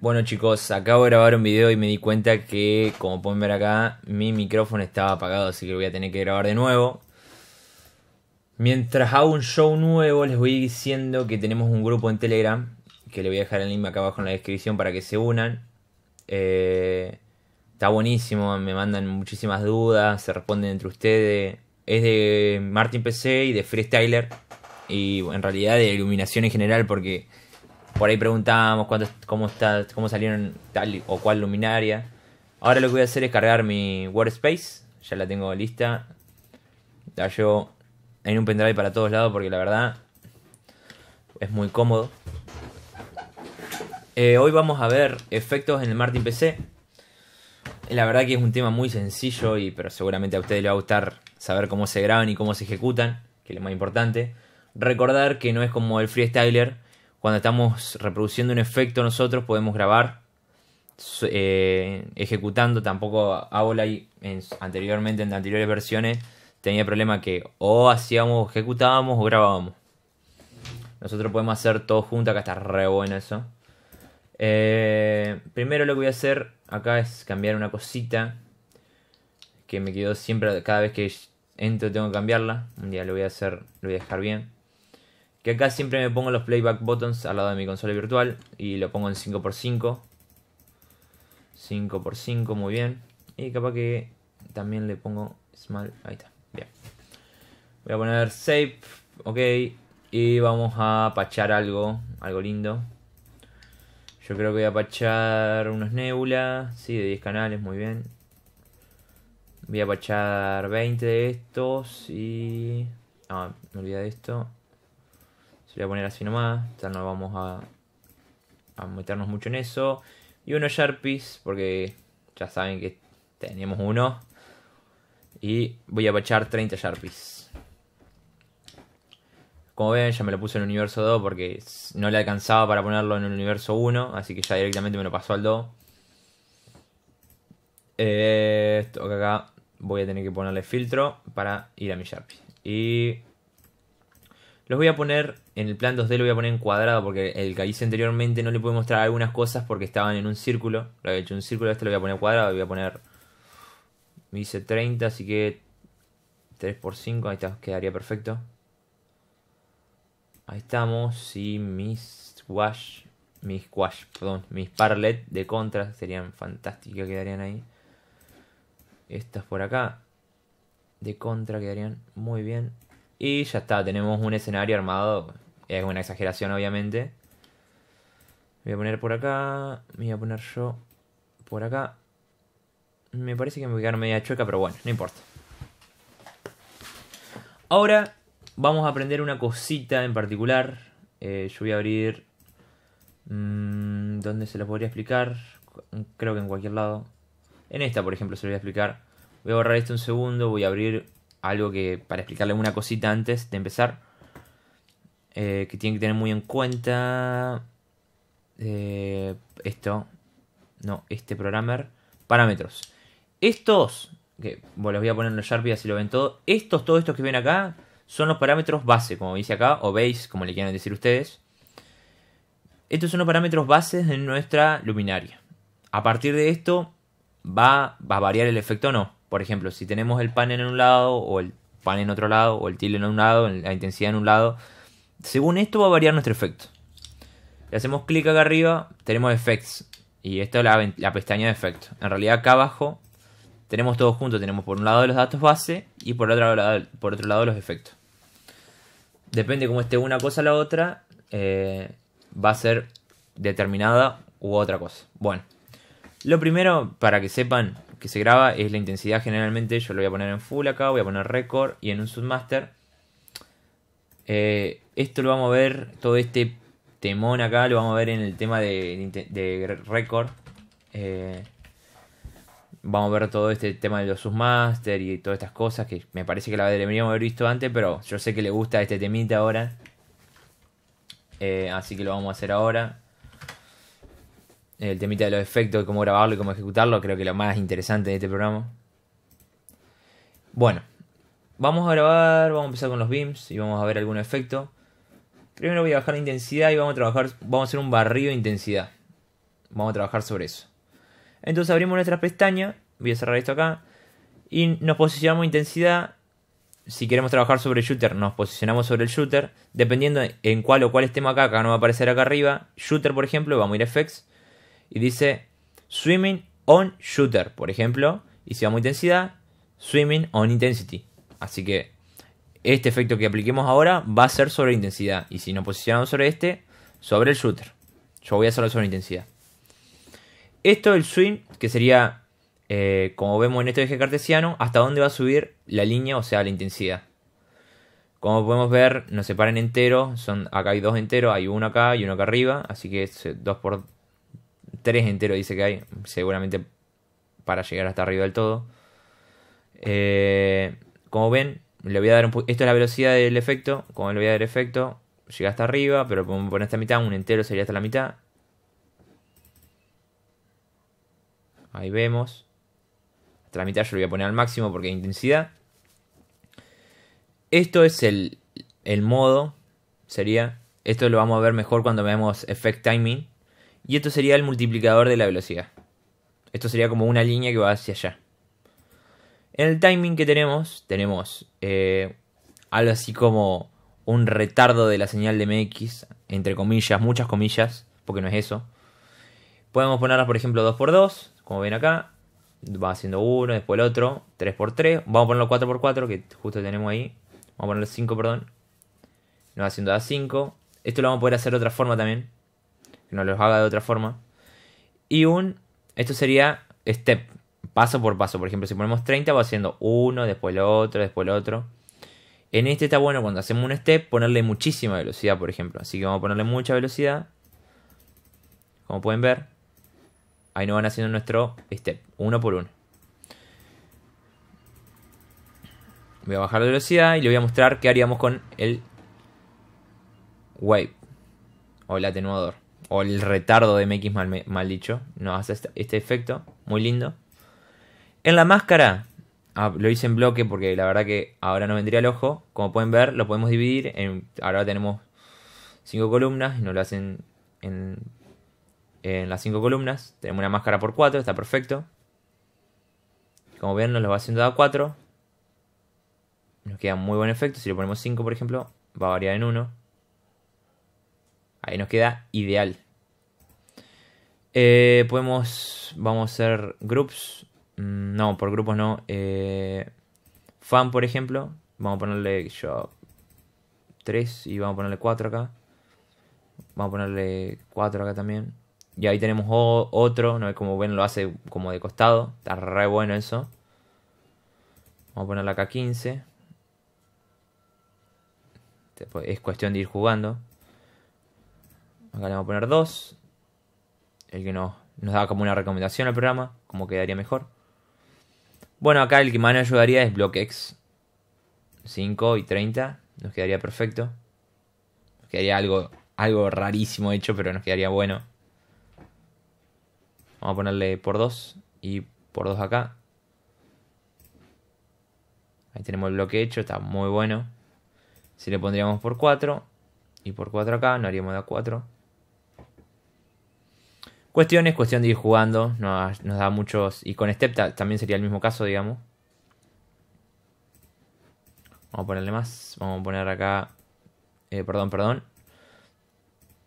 Bueno chicos, acabo de grabar un video y me di cuenta que, como pueden ver acá, mi micrófono estaba apagado, así que lo voy a tener que grabar de nuevo. Mientras hago un show nuevo, les voy diciendo que tenemos un grupo en Telegram, que le voy a dejar el link acá abajo en la descripción para que se unan. Eh, está buenísimo, me mandan muchísimas dudas, se responden entre ustedes. Es de Martin PC y de Freestyler, y en realidad de iluminación en general, porque por ahí preguntábamos cuánto cómo, está, cómo salieron tal o cual luminaria. Ahora lo que voy a hacer es cargar mi workspace. Ya la tengo lista. La llevo en un pendrive para todos lados porque la verdad es muy cómodo. Eh, hoy vamos a ver efectos en el Martin PC. La verdad que es un tema muy sencillo, y, pero seguramente a ustedes les va a gustar saber cómo se graban y cómo se ejecutan, que es lo más importante. Recordar que no es como el freestyler, cuando estamos reproduciendo un efecto nosotros podemos grabar eh, ejecutando. Tampoco Avolay en, anteriormente en anteriores versiones tenía problema que o hacíamos, ejecutábamos o grabábamos. Nosotros podemos hacer todo junto, acá está re bueno eso. Eh, primero lo que voy a hacer acá es cambiar una cosita que me quedó siempre, cada vez que entro tengo que cambiarla. Un día lo voy a hacer, lo voy a dejar bien. Que acá siempre me pongo los playback buttons al lado de mi consola virtual y lo pongo en 5x5. 5x5, muy bien. Y capaz que también le pongo small. Ahí está, bien. Voy a poner save, ok. Y vamos a pachar algo, algo lindo. Yo creo que voy a pachar unos nebulas, sí, de 10 canales, muy bien. Voy a pachar 20 de estos y... Ah, me olvidé de esto voy a poner así nomás, ya no vamos a, meternos mucho en eso. Y unos Sharpies, porque ya saben que tenemos uno. Y voy a bachar 30 Sharpies. Como ven, ya me lo puse en el universo 2 porque no le alcanzaba para ponerlo en el universo 1, así que ya directamente me lo pasó al 2. Eh, esto esto acá voy a tener que ponerle filtro para ir a mi Sharpies. Y los voy a poner en el plan 2D, lo voy a poner en cuadrado porque el que hice anteriormente no le pude mostrar algunas cosas porque estaban en un círculo. Lo he hecho un círculo, este lo voy a poner cuadrado, voy a poner... Me hice 30, así que 3 por 5, ahí está, quedaría perfecto. Ahí estamos, y mis squash, mis squash, perdón, mis parlet de Contra, serían fantásticas, quedarían ahí. Estas por acá, de contra quedarían muy bien. Y ya está, tenemos un escenario armado. Es una exageración, obviamente. voy a poner por acá. Me voy a poner yo por acá. Me parece que me voy a quedar media chueca, pero bueno, no importa. Ahora vamos a aprender una cosita en particular. Eh, yo voy a abrir... Mm, ¿Dónde se la podría explicar? Creo que en cualquier lado. En esta, por ejemplo, se lo voy a explicar. Voy a borrar este un segundo. Voy a abrir algo que, para explicarle una cosita antes de empezar, eh, que tienen que tener muy en cuenta eh, esto, no, este programmer, parámetros. Estos, que bueno, los voy a poner en los Sharpie así lo ven todo, estos, todos estos que ven acá, son los parámetros base, como dice acá, o base, como le quieran decir ustedes. Estos son los parámetros bases de nuestra luminaria. A partir de esto, va, va a variar el efecto o no. Por ejemplo, si tenemos el panel en un lado o el pan en otro lado o el tilde en un lado, la intensidad en un lado, según esto va a variar nuestro efecto. Le hacemos clic acá arriba, tenemos effects. Y esto es la, pestaña de efecto. En realidad acá abajo tenemos todo junto. Tenemos por un lado los datos base y por otro lado, por otro lado los efectos. Depende cómo esté una cosa a la otra. Eh, va a ser determinada u otra cosa. Bueno, lo primero, para que sepan, que se graba es la intensidad generalmente, yo lo voy a poner en full acá, voy a poner récord y en un submaster. Eh, esto lo vamos a ver, todo este temón acá lo vamos a ver en el tema de, récord record. Eh, vamos a ver todo este tema de los submaster y todas estas cosas que me parece que la deberíamos haber visto antes, pero yo sé que le gusta este temita ahora. Eh, así que lo vamos a hacer ahora el temita de los efectos, cómo grabarlo y cómo ejecutarlo, creo que lo más interesante de este programa. Bueno, vamos a grabar, vamos a empezar con los beams y vamos a ver algún efecto. Primero voy a bajar la intensidad y vamos a trabajar, vamos a hacer un barrido de intensidad. Vamos a trabajar sobre eso. Entonces abrimos nuestra pestaña, voy a cerrar esto acá, y nos posicionamos intensidad. Si queremos trabajar sobre shooter, nos posicionamos sobre el shooter. Dependiendo en cuál o cuál estemos acá, acá no va a aparecer acá arriba. Shooter, por ejemplo, vamos a ir a Effects y dice swimming on shooter, por ejemplo, y si vamos a intensidad, swimming on intensity. Así que este efecto que apliquemos ahora va a ser sobre intensidad. Y si nos posicionamos sobre este, sobre el shooter. Yo voy a hacerlo sobre intensidad. Esto el swing, que sería, eh, como vemos en este eje cartesiano, hasta dónde va a subir la línea, o sea, la intensidad. Como podemos ver, nos separan enteros. acá hay dos enteros, hay uno acá y uno acá arriba. Así que es 2 eh, por 3 enteros dice que hay, seguramente para llegar hasta arriba del todo. Eh, como ven, le voy a dar un esto es la velocidad del efecto, como le voy a dar efecto, llega hasta arriba, pero como poner esta mitad, un entero sería hasta la mitad. Ahí vemos. Hasta la mitad yo lo voy a poner al máximo porque intensidad. Esto es el, el modo, sería, esto lo vamos a ver mejor cuando veamos Effect Timing y esto sería el multiplicador de la velocidad. Esto sería como una línea que va hacia allá. En el timing que tenemos, tenemos eh, algo así como un retardo de la señal de MX, entre comillas, muchas comillas, porque no es eso. Podemos ponerlas, por ejemplo, 2x2, como ven acá. Va haciendo uno, después el otro, 3x3. Vamos a ponerlo 4x4, que justo tenemos ahí. Vamos a ponerlo 5, perdón. Nos va haciendo a 5. Esto lo vamos a poder hacer de otra forma también que nos los haga de otra forma. Y un, esto sería step, paso por paso. Por ejemplo, si ponemos 30 va haciendo uno, después el otro, después el otro. En este está bueno cuando hacemos un step ponerle muchísima velocidad, por ejemplo. Así que vamos a ponerle mucha velocidad. Como pueden ver, ahí nos van haciendo nuestro step, uno por uno. Voy a bajar la velocidad y le voy a mostrar qué haríamos con el wave o el atenuador o el retardo de MX mal, dicho, nos hace este, este, efecto, muy lindo. En la máscara, ah, lo hice en bloque porque la verdad que ahora no vendría al ojo, como pueden ver lo podemos dividir, en, ahora tenemos cinco columnas y nos lo hacen en, las cinco columnas, tenemos una máscara por 4, está perfecto. Como ven nos lo va haciendo a 4, nos queda muy buen efecto, si le ponemos 5 por ejemplo, va a variar en 1. Ahí nos queda ideal. Eh, podemos, vamos a hacer groups. Mm, no, por grupos no. Eh, fan, por ejemplo. Vamos a ponerle yo 3 y vamos a ponerle 4 acá. Vamos a ponerle 4 acá también. Y ahí tenemos otro, ¿no? como ven lo hace como de costado. Está re bueno eso. Vamos a ponerle acá 15. es cuestión de ir jugando. Acá le vamos a poner 2. El que nos, nos da como una recomendación al programa, Como quedaría mejor. Bueno, acá el que más nos ayudaría es BlockX. 5 y 30. Nos quedaría perfecto. Nos quedaría algo, algo rarísimo hecho, pero nos quedaría bueno. Vamos a ponerle por 2 y por 2 acá. Ahí tenemos el bloque hecho, está muy bueno. Si le pondríamos por 4 y por 4 acá, no haríamos de 4 cuestiones cuestión de ir jugando, nos, da muchos... Y con Step también sería el mismo caso, digamos. Vamos a ponerle más, vamos a poner acá... Eh, perdón, perdón.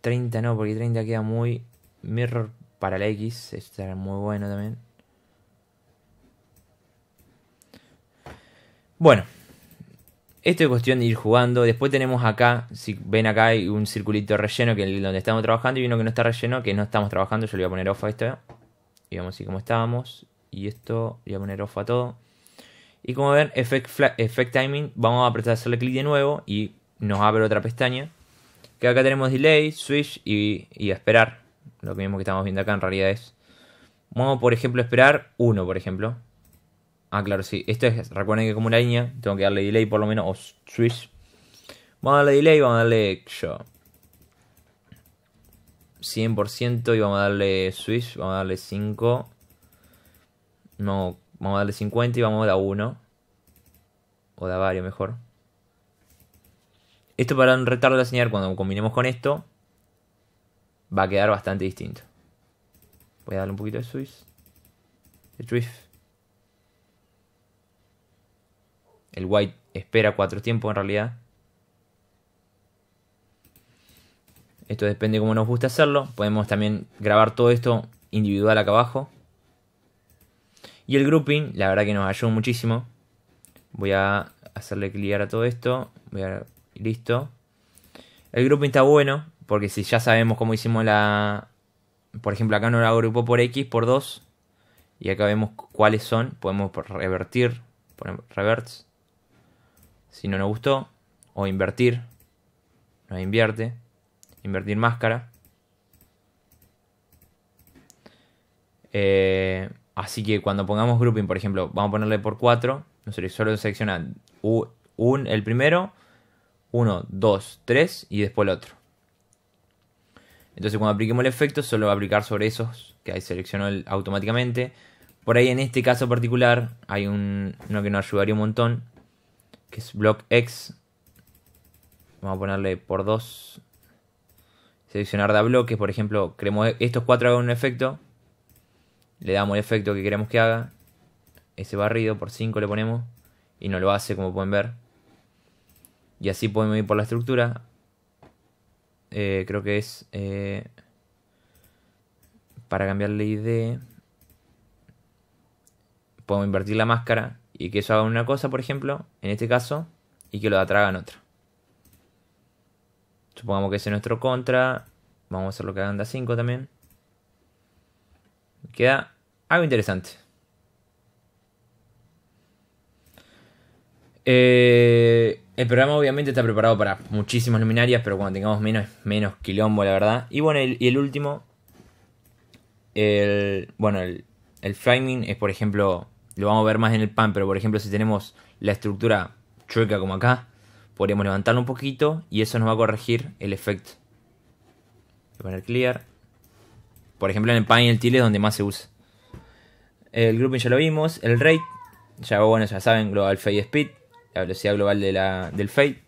30 no, porque 30 queda muy... Mirror para la X, era muy bueno también. Bueno, esto es cuestión de ir jugando. Después tenemos acá, si ven acá hay un circulito relleno que es donde estamos trabajando y uno que no está relleno que no estamos trabajando. Yo le voy a poner off a esto. ¿eh? Y vamos así como estábamos. Y esto, le voy a poner off a todo. Y como ven, Effect, effect Timing, vamos a apretar hacerle clic de nuevo y nos abre otra pestaña. Que acá tenemos Delay, Switch y, y esperar. Lo mismo que estamos viendo acá en realidad es. Vamos, por ejemplo, a esperar 1, por ejemplo. Ah, claro, sí. Esto es, recuerden que como una línea, tengo que darle delay por lo menos, o switch. Vamos a darle delay, vamos a darle 100% y vamos a darle switch, vamos a darle 5. No, vamos a darle 50 y vamos a dar 1. O da varios mejor. Esto para un retardo de señal, cuando combinemos con esto, va a quedar bastante distinto. Voy a darle un poquito de switch. De switch. El White espera cuatro tiempos en realidad. Esto depende de cómo nos guste hacerlo. Podemos también grabar todo esto individual acá abajo. Y el grouping, la verdad que nos ayuda muchísimo. Voy a hacerle clic a todo esto. Voy a... Listo. El grouping está bueno porque si ya sabemos cómo hicimos la... Por ejemplo, acá no la agrupó por X, por 2. Y acá vemos cuáles son. Podemos revertir. Ponemos reverts si no nos gustó, o invertir, nos invierte, invertir máscara. Eh, así que cuando pongamos grouping, por ejemplo, vamos a ponerle por 4, solo seleccionar el primero, 1, 2, 3 y después el otro. Entonces cuando apliquemos el efecto solo va a aplicar sobre esos que ahí seleccionó automáticamente. Por ahí en este caso particular hay un, uno que nos ayudaría un montón que es block X. Vamos a ponerle por 2. Seleccionar de bloques, por ejemplo, creemos e- estos cuatro hagan un efecto. Le damos el efecto que queremos que haga. Ese barrido por 5 le ponemos. Y no lo hace, como pueden ver. Y así podemos ir por la estructura. Eh, creo que es... Eh, para cambiarle ID. Podemos invertir la máscara y que eso haga una cosa, por ejemplo, en este caso, y que lo atragan otra. Supongamos que ese es nuestro contra. Vamos a hacer lo que hagan da 5 también. Queda algo interesante. Eh, el programa obviamente está preparado para muchísimas luminarias, pero cuando tengamos menos, menos quilombo, la verdad. Y bueno, y el último. El, bueno, el, el framing es, por ejemplo, lo vamos a ver más en el pan, pero por ejemplo si tenemos la estructura chueca como acá, podríamos levantarlo un poquito y eso nos va a corregir el efecto. Voy a poner clear. Por ejemplo en el pan y el tile es donde más se usa. El grouping ya lo vimos, el rate, ya bueno, ya saben, global fade speed, la velocidad global de la, del fade.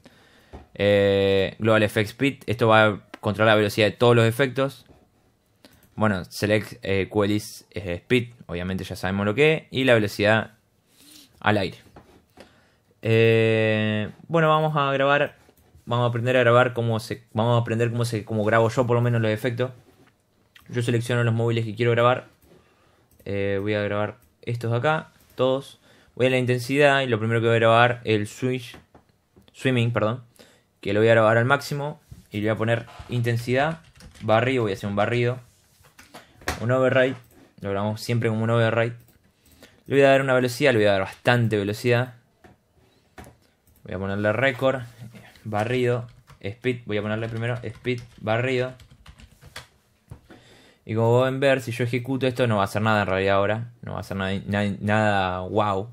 Eh, global effect speed, esto va a controlar la velocidad de todos los efectos. Bueno, select eh, eh, speed, obviamente ya sabemos lo que es, y la velocidad al aire. Eh, bueno, vamos a grabar, vamos a aprender a grabar cómo se, vamos a aprender cómo se, cómo grabo yo por lo menos los efectos. Yo selecciono los móviles que quiero grabar. Eh, voy a grabar estos de acá, todos. Voy a la intensidad y lo primero que voy a grabar el switch, swimming, perdón, que lo voy a grabar al máximo y le voy a poner intensidad, barrido, voy a hacer un barrido un override, lo siempre como un override. Le voy a dar una velocidad, le voy a dar bastante velocidad. Voy a ponerle récord, barrido, speed, voy a ponerle primero speed, barrido. Y como pueden ver, si yo ejecuto esto no va a hacer nada en realidad ahora, no va a hacer nada, nada, wow.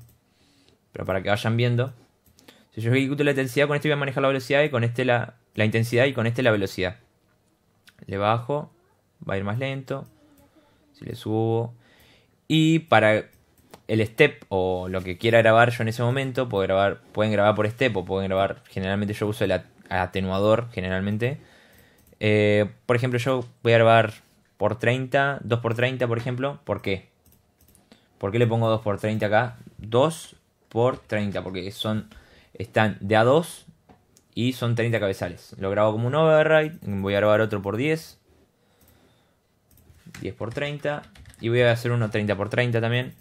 Pero para que vayan viendo, si yo ejecuto la intensidad, con este voy a manejar la velocidad y con este la, la intensidad y con este la velocidad. Le bajo, va a ir más lento le subo. Y para el step o lo que quiera grabar yo en ese momento, grabar, pueden grabar por step o pueden grabar. Generalmente yo uso el atenuador, generalmente. Eh, por ejemplo, yo voy a grabar por 30, 2 x 30, por ejemplo. ¿Por qué? ¿Por qué le pongo 2 x 30 acá? 2 por 30, porque son están de a 2 y son 30 cabezales. Lo grabo como un override, voy a grabar otro por 10 10 por 30. Y voy a hacer uno 30 por 30 también.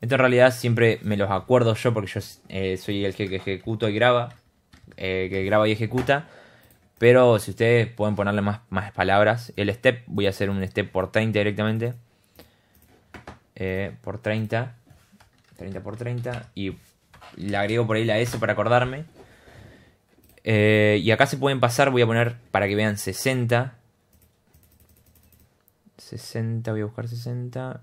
Esto en realidad siempre me los acuerdo yo porque yo eh, soy el que, ejecuta ejecuto y graba. Eh, que graba y ejecuta. Pero si ustedes pueden ponerle más, palabras. El step, voy a hacer un step por 30 directamente. Eh, por 30. 30 por 30. Y le agrego por ahí la S para acordarme. y acá se pueden pasar, voy a poner para que vean 60. 60, voy a buscar 60.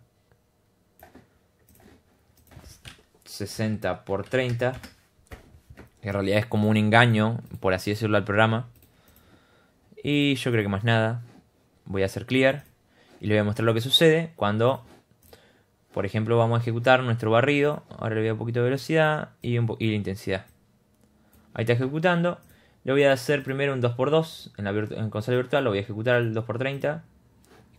60 por 30. en realidad es como un engaño, por así decirlo, al programa. Y yo creo que más nada. Voy a hacer clear. Y le voy a mostrar lo que sucede cuando, por ejemplo, vamos a ejecutar nuestro barrido. Ahora le voy a un poquito de velocidad y, un la intensidad. Ahí está ejecutando. Le voy a hacer primero un 2x2 en la consola virtual. Lo voy a ejecutar al 2x30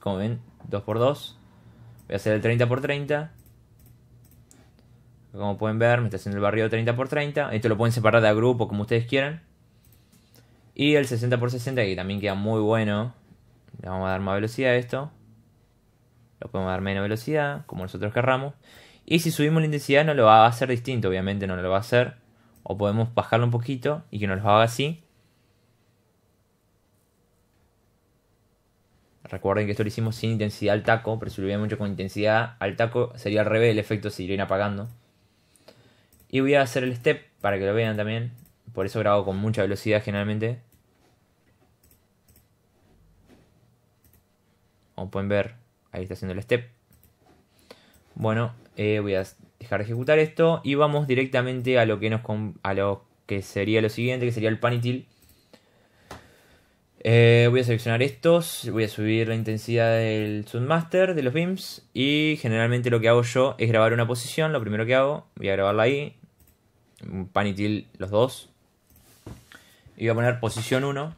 como ven, 2x2. Voy a hacer el 30x30. Como pueden ver, me está haciendo el barrido 30x30. Esto lo pueden separar de a grupo, como ustedes quieran. Y el 60x60, que también queda muy bueno. Le vamos a dar más velocidad a esto. Lo podemos dar menos velocidad, como nosotros querramos. Y si subimos la intensidad, no lo va a hacer distinto, obviamente no lo va a hacer. O podemos bajarlo un poquito y que nos lo haga así. Recuerden que esto lo hicimos sin intensidad al taco, pero si lo hubiera mucho con intensidad al taco sería al revés, el efecto se iría apagando. Y voy a hacer el step para que lo vean también. Por eso grabo con mucha velocidad generalmente. Como pueden ver, ahí está haciendo el step. Bueno, eh, voy a dejar de ejecutar esto y vamos directamente a lo que nos a lo que sería lo siguiente, que sería el panitil eh, voy a seleccionar estos, voy a subir la intensidad del Zoom Master, de los beams. Y generalmente lo que hago yo es grabar una posición. Lo primero que hago, voy a grabarla ahí. Un pan y til, los dos. Y voy a poner posición 1.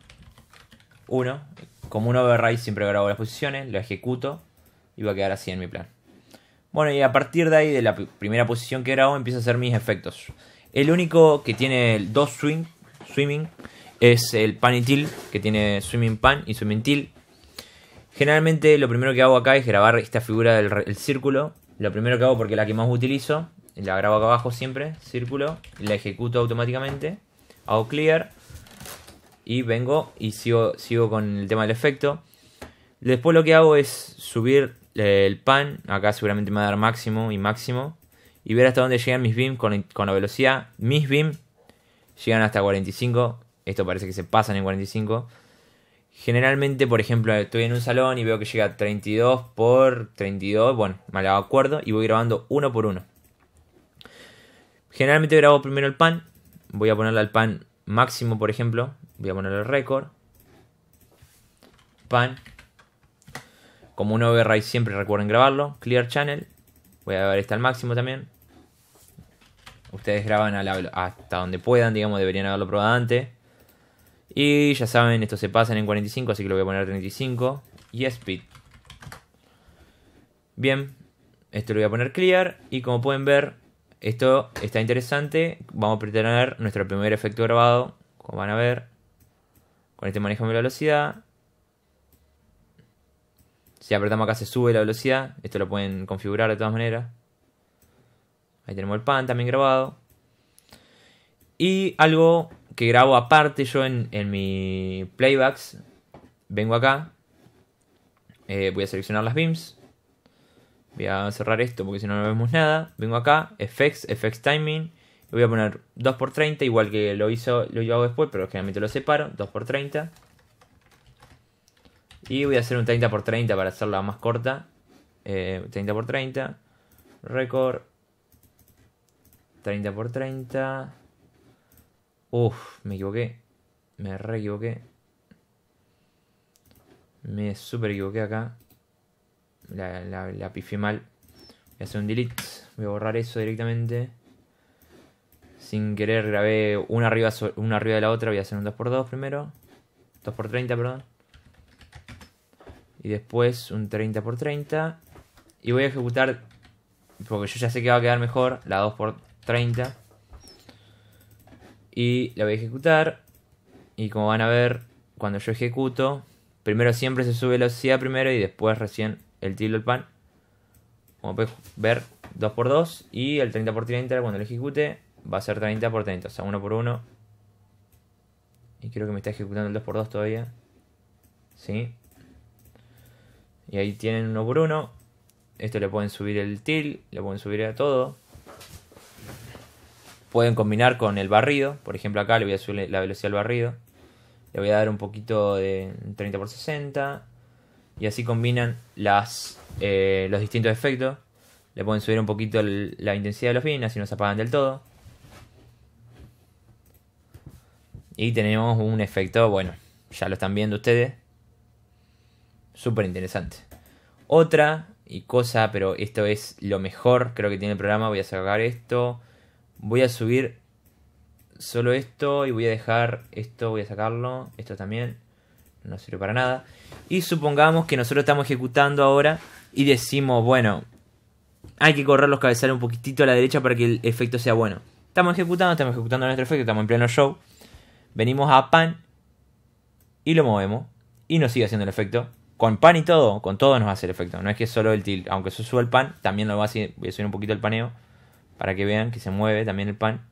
1. Como un override siempre grabo las posiciones, lo ejecuto y va a quedar así en mi plan. Bueno, y a partir de ahí, de la primera posición que grabo, empiezo a hacer mis efectos. El único que tiene el dos swing, swimming es el pan y til, que tiene swimming pan y swimming til. Generalmente lo primero que hago acá es grabar esta figura del círculo. Lo primero que hago porque es la que más utilizo. La grabo acá abajo siempre, círculo. La ejecuto automáticamente. Hago clear. Y vengo y sigo, sigo con el tema del efecto. Después lo que hago es subir eh, el pan. Acá seguramente me va a dar máximo y máximo. Y ver hasta dónde llegan mis beams con, con la velocidad. Mis beams llegan hasta 45 esto parece que se pasan en 45. Generalmente, por ejemplo, estoy en un salón y veo que llega 32 por 32, bueno, me hago acuerdo y voy grabando uno por uno. Generalmente grabo primero el pan, voy a ponerle al pan máximo, por ejemplo, voy a ponerle el récord. Pan. Como un override siempre recuerden grabarlo, clear channel. Voy a ver este al máximo también. Ustedes graban hasta donde puedan, digamos, deberían haberlo probado antes. Y ya saben, esto se pasan en 45, así que lo voy a poner 35. Y speed. Bien, esto lo voy a poner clear. Y como pueden ver, esto está interesante. Vamos a tener nuestro primer efecto grabado. Como van a ver. Con este manejo de velocidad. Si apretamos acá se sube la velocidad. Esto lo pueden configurar de todas maneras. Ahí tenemos el pan también grabado. Y algo que grabo aparte yo en, mi playbacks. Vengo acá. Eh, voy a seleccionar las beams. Voy a cerrar esto porque si no, no vemos nada. Vengo acá, effects, effects timing. voy a poner 2x30, igual que lo hizo, lo hago después, pero generalmente lo separo. 2x30. Y voy a hacer un 30x30 para hacerla más corta. 30x30. Eh, record. 30x30. Uf, me equivoqué. Me re equivoqué. Me super equivoqué acá. La, la, pifié mal. Voy a hacer un delete. Voy a borrar eso directamente. Sin querer grabé una arriba, una arriba de la otra. Voy a hacer un 2x2 primero. 2x30, perdón. Y después un 30x30. Y voy a ejecutar, porque yo ya sé que va a quedar mejor, la 2x30 y la voy a ejecutar. Y como van a ver, cuando yo ejecuto, primero siempre se sube la velocidad primero y después recién el tilde del pan. Como puedes ver, 2x2 y el 30x30 cuando lo ejecute va a ser 30x30, o sea, 1x1. Y creo que me está ejecutando el 2x2 todavía. ¿Sí? Y ahí tienen 1x1. Esto le pueden subir el til, le pueden subir a todo pueden combinar con el barrido. Por ejemplo, acá le voy a subir la velocidad al barrido. Le voy a dar un poquito de 30 por 60. Y así combinan las, eh, los distintos efectos. Le pueden subir un poquito la intensidad de los fines, y no se apagan del todo. Y tenemos un efecto, bueno, ya lo están viendo ustedes. Súper interesante. Otra y cosa, pero esto es lo mejor, creo que tiene el programa. Voy a sacar esto. Voy a subir solo esto y voy a dejar esto, voy a sacarlo, esto también. No sirve para nada. Y supongamos que nosotros estamos ejecutando ahora y decimos, bueno, hay que correr los cabezales un poquitito a la derecha para que el efecto sea bueno. Estamos ejecutando, estamos ejecutando nuestro efecto, estamos en pleno show. Venimos a pan y lo movemos y nos sigue haciendo el efecto. Con pan y todo, con todo nos hace el efecto. No es que solo el tilt, aunque se suba el pan, también lo va a hacer, voy a subir un poquito el paneo para que vean que se mueve también el pan.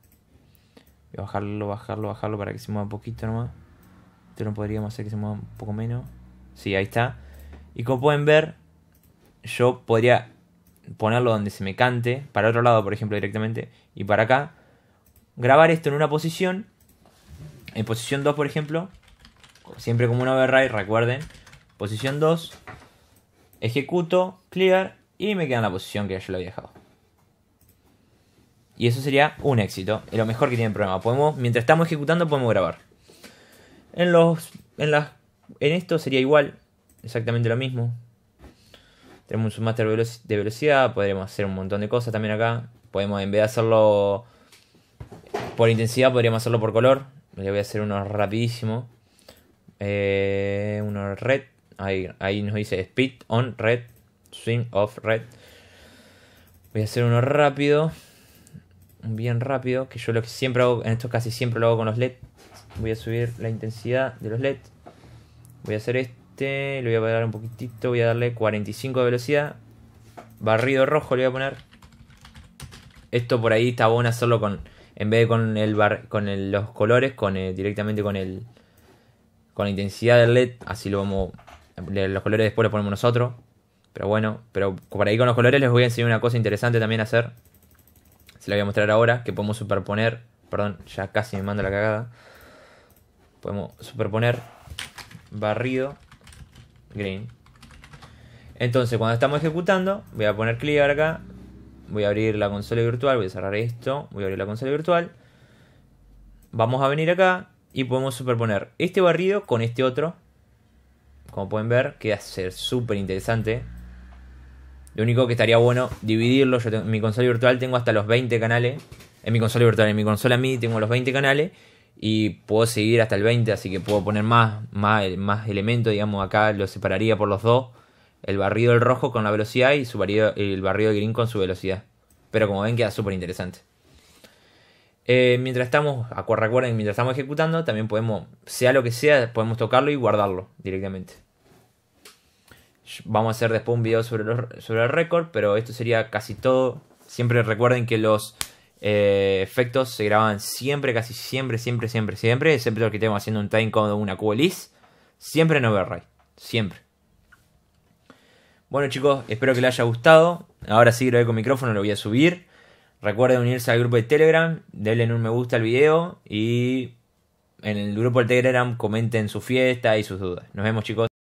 Voy a bajarlo, bajarlo, bajarlo para que se mueva un poquito nomás. Esto no podríamos hacer que se mueva un poco menos. Sí, ahí está. Y como pueden ver, yo podría ponerlo donde se me cante, para otro lado, por ejemplo, directamente, y para acá. Grabar esto en una posición, en posición 2, por ejemplo, siempre como un override, recuerden, posición 2, ejecuto, clear, y me queda en la posición que yo lo había dejado. Y eso sería un éxito. Es lo mejor que tiene el programa. Podemos, mientras estamos ejecutando, podemos grabar. En los. En las. En esto sería igual. Exactamente lo mismo. Tenemos un master de velocidad. Podremos hacer un montón de cosas también acá. Podemos, en vez de hacerlo por intensidad, podríamos hacerlo por color. Le voy a hacer uno rapidísimo. Eh, uno red. Ahí, ahí nos dice speed on red. Swing off red. Voy a hacer uno rápido bien rápido, que yo lo que siempre hago, en esto casi siempre lo hago con los LEDs. Voy a subir la intensidad de los LEDs. Voy a hacer este, le voy a dar un poquitito, voy a darle 45 de velocidad. Barrido rojo le voy a poner. Esto por ahí está bueno hacerlo con, en vez de con, el con los colores, con eh, directamente con el con la intensidad del LED. Así lo vamos, los colores después los ponemos nosotros. Pero bueno, pero por ahí con los colores les voy a enseñar una cosa interesante también a hacer se la voy a mostrar ahora, que podemos superponer, perdón, ya casi me mando la cagada, podemos superponer barrido green. Entonces cuando estamos ejecutando, voy a poner clear acá, voy a abrir la consola virtual, voy a cerrar esto, voy a abrir la consola virtual, vamos a venir acá y podemos superponer este barrido con este otro, como pueden ver, queda súper interesante. Lo único que estaría bueno dividirlo. en mi consola virtual tengo hasta los 20 canales. En mi consola virtual, en mi consola MIDI tengo los 20 canales. Y puedo seguir hasta el 20, así que puedo poner más, más, más elementos. Digamos, acá lo separaría por los dos. El barrido del rojo con la velocidad y su el barrido del green con su velocidad. Pero como ven queda súper interesante. Eh, mientras estamos, recuerden, mientras estamos ejecutando, también podemos, sea lo que sea, podemos tocarlo y guardarlo directamente. Vamos a hacer después un video sobre, sobre el récord, pero esto sería casi todo. Siempre recuerden que los eh, efectos se graban siempre, casi siempre, siempre, siempre, siempre. lo que estemos haciendo un time o una QLIS. Siempre en override. Siempre. Bueno chicos, espero que les haya gustado. Ahora sí grabé con micrófono, lo voy a subir. Recuerden unirse al grupo de Telegram, denle un me gusta al video y en el grupo de Telegram comenten su fiesta y sus dudas. Nos vemos chicos.